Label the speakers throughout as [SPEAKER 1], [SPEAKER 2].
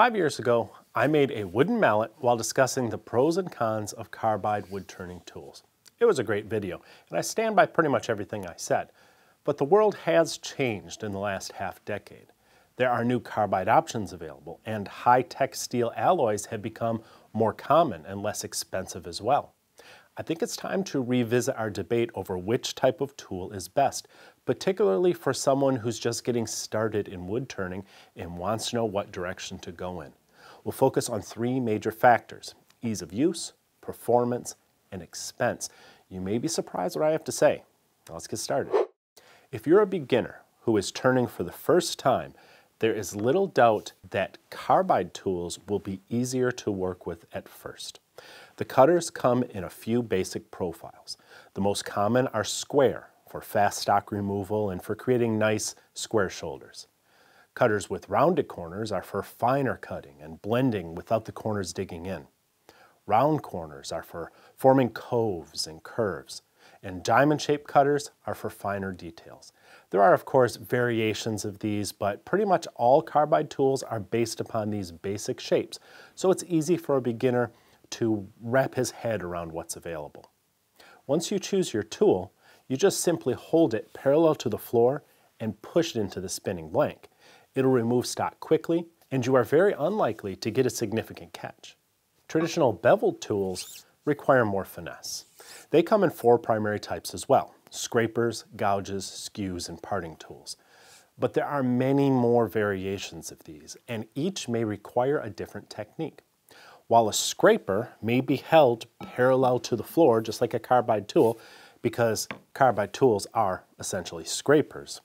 [SPEAKER 1] Five years ago, I made a wooden mallet while discussing the pros and cons of carbide wood turning tools. It was a great video, and I stand by pretty much everything I said. But the world has changed in the last half decade. There are new carbide options available, and high-tech steel alloys have become more common and less expensive as well. I think it's time to revisit our debate over which type of tool is best, particularly for someone who's just getting started in wood turning and wants to know what direction to go in. We'll focus on three major factors, ease of use, performance, and expense. You may be surprised what I have to say. let's get started. If you're a beginner who is turning for the first time, there is little doubt that carbide tools will be easier to work with at first. The cutters come in a few basic profiles. The most common are square for fast stock removal and for creating nice square shoulders. Cutters with rounded corners are for finer cutting and blending without the corners digging in. Round corners are for forming coves and curves, and diamond-shaped cutters are for finer details. There are, of course, variations of these, but pretty much all carbide tools are based upon these basic shapes, so it's easy for a beginner to wrap his head around what's available. Once you choose your tool, you just simply hold it parallel to the floor and push it into the spinning blank. It'll remove stock quickly, and you are very unlikely to get a significant catch. Traditional beveled tools require more finesse. They come in four primary types as well, scrapers, gouges, skews, and parting tools. But there are many more variations of these, and each may require a different technique while a scraper may be held parallel to the floor, just like a carbide tool, because carbide tools are essentially scrapers.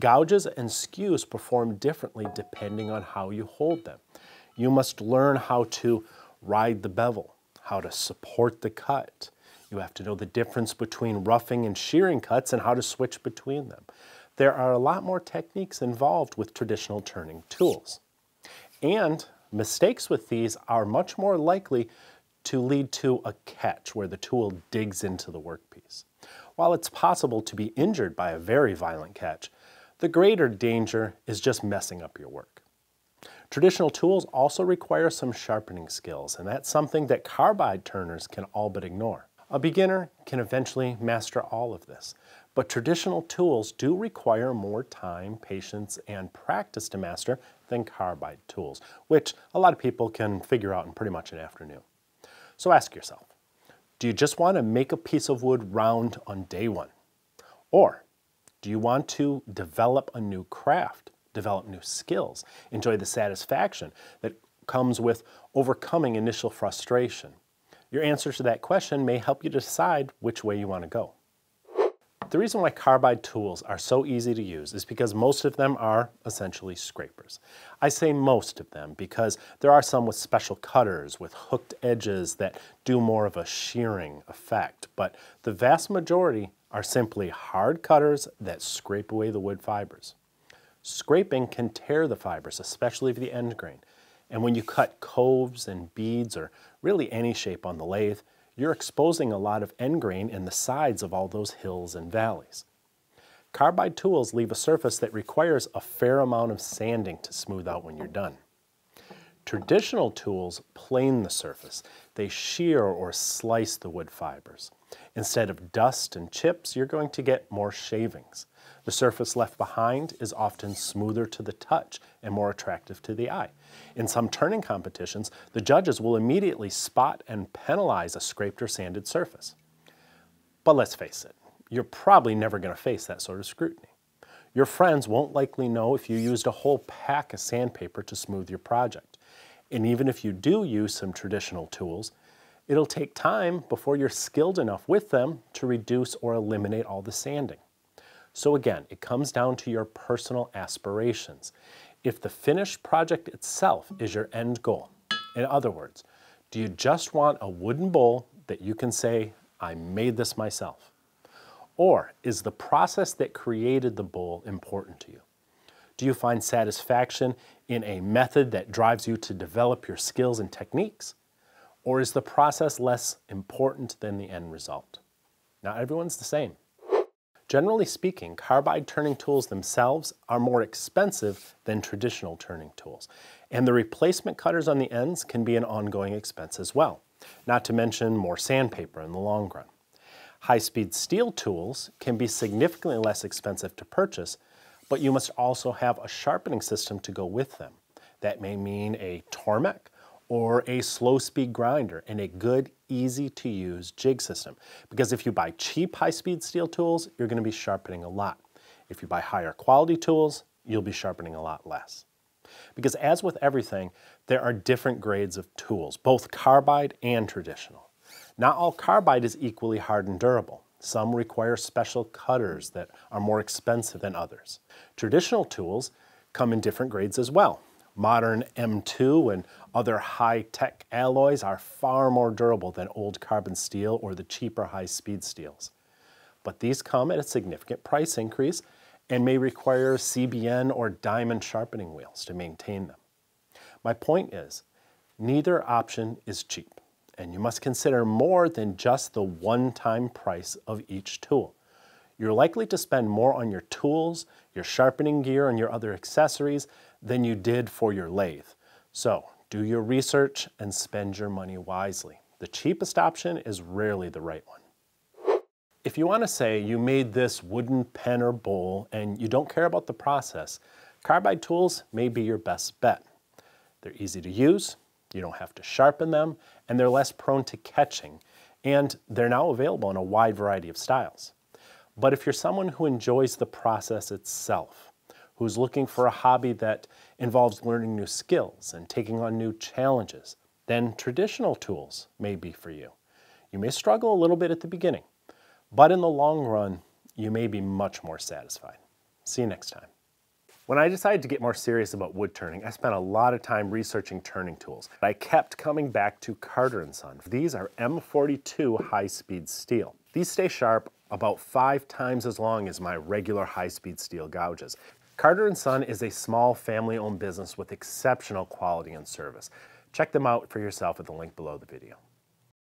[SPEAKER 1] Gouges and skews perform differently depending on how you hold them. You must learn how to ride the bevel, how to support the cut. You have to know the difference between roughing and shearing cuts and how to switch between them. There are a lot more techniques involved with traditional turning tools. And Mistakes with these are much more likely to lead to a catch where the tool digs into the workpiece. While it's possible to be injured by a very violent catch, the greater danger is just messing up your work. Traditional tools also require some sharpening skills, and that's something that carbide turners can all but ignore. A beginner can eventually master all of this, but traditional tools do require more time, patience, and practice to master than carbide tools, which a lot of people can figure out in pretty much an afternoon. So ask yourself, do you just want to make a piece of wood round on day one? Or do you want to develop a new craft, develop new skills, enjoy the satisfaction that comes with overcoming initial frustration? Your answer to that question may help you decide which way you want to go. The reason why carbide tools are so easy to use is because most of them are essentially scrapers. I say most of them because there are some with special cutters with hooked edges that do more of a shearing effect, but the vast majority are simply hard cutters that scrape away the wood fibers. Scraping can tear the fibers, especially the end grain, and when you cut coves and beads or really any shape on the lathe, you're exposing a lot of end grain in the sides of all those hills and valleys. Carbide tools leave a surface that requires a fair amount of sanding to smooth out when you're done. Traditional tools plane the surface. They shear or slice the wood fibers. Instead of dust and chips, you're going to get more shavings. The surface left behind is often smoother to the touch and more attractive to the eye. In some turning competitions, the judges will immediately spot and penalize a scraped or sanded surface. But let's face it, you're probably never going to face that sort of scrutiny. Your friends won't likely know if you used a whole pack of sandpaper to smooth your project. And even if you do use some traditional tools, It'll take time before you're skilled enough with them to reduce or eliminate all the sanding. So again, it comes down to your personal aspirations. If the finished project itself is your end goal, in other words, do you just want a wooden bowl that you can say, I made this myself? Or is the process that created the bowl important to you? Do you find satisfaction in a method that drives you to develop your skills and techniques? Or is the process less important than the end result? Not everyone's the same. Generally speaking, carbide turning tools themselves are more expensive than traditional turning tools, and the replacement cutters on the ends can be an ongoing expense as well, not to mention more sandpaper in the long run. High-speed steel tools can be significantly less expensive to purchase, but you must also have a sharpening system to go with them. That may mean a Tormek or a slow speed grinder and a good, easy to use jig system. Because if you buy cheap high speed steel tools, you're gonna be sharpening a lot. If you buy higher quality tools, you'll be sharpening a lot less. Because as with everything, there are different grades of tools, both carbide and traditional. Not all carbide is equally hard and durable. Some require special cutters that are more expensive than others. Traditional tools come in different grades as well, Modern M2 and other high-tech alloys are far more durable than old carbon steel or the cheaper high-speed steels. But these come at a significant price increase and may require CBN or diamond sharpening wheels to maintain them. My point is, neither option is cheap, and you must consider more than just the one-time price of each tool you're likely to spend more on your tools, your sharpening gear, and your other accessories than you did for your lathe. So do your research and spend your money wisely. The cheapest option is rarely the right one. If you want to say you made this wooden pen or bowl and you don't care about the process, carbide tools may be your best bet. They're easy to use, you don't have to sharpen them, and they're less prone to catching, and they're now available in a wide variety of styles. But if you're someone who enjoys the process itself, who's looking for a hobby that involves learning new skills and taking on new challenges, then traditional tools may be for you. You may struggle a little bit at the beginning, but in the long run, you may be much more satisfied. See you next time. When I decided to get more serious about wood turning, I spent a lot of time researching turning tools. I kept coming back to Carter & Son. These are M42 high-speed steel. These stay sharp about five times as long as my regular high-speed steel gouges. Carter & Son is a small family-owned business with exceptional quality and service. Check them out for yourself at the link below the video.